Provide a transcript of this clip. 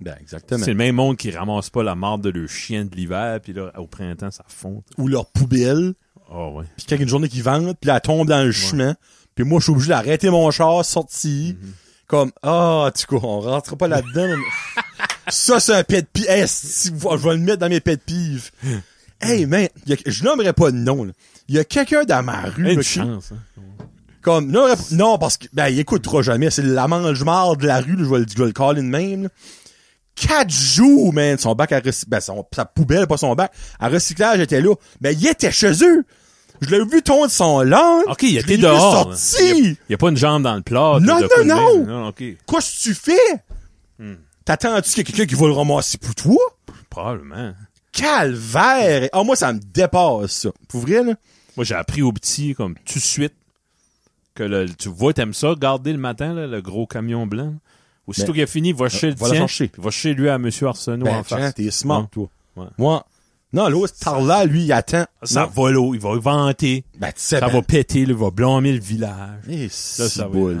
Ben, exactement. C'est le même monde qui ramasse pas la marde de leur chien de l'hiver, puis là, au printemps, ça fond. Ou leur poubelle. Ah, ouais. Puis quelqu'un il une journée qui vente, puis elle tombe dans le chemin. Puis moi, je suis obligé d'arrêter mon char, sorti. Mm-hmm. Comme, ah, tu coup, on rentre pas là-dedans. ça, c'est un pet pive. je vais le mettre dans mes de pives. hey, mm. mais je nommerai pas de nom, Il y a quelqu'un dans ma rue. Une chance, hein. Comme, non, parce que, ben, il trop jamais. C'est la mange-marre de la rue, je vais le, je le même, Quatre jours, man, son bac à recyclage, ben, sa poubelle, pas son bac, à recyclage était là. Mais il était chez eux! Je l'ai vu tondre son long. OK, il était dehors. est hein. sorti. Il n'y a, pas une jambe dans le plat. Non, non, non. non ce que tu fais? Hmm. T'attends-tu qu'il y a quelqu'un qui va le ramasser pour toi? Probablement. Calvaire! Ah, moi, ça me dépasse, ça. Pour Moi, j'ai appris au petit, comme, tout de suite, que le, tu vois, t'aimes ça, garder le matin, le gros camion blanc. Aussitôt qu'il a fini, va euh, chez le tien, va chez lui à M. Arsenault ben, en face. t'es smart, toi. Moi, non, l'autre là, lui, il attend. Ça va l'eau, il va vanter. Ben, ça ben. va péter, il va blâmer le village. Et eh, ça va,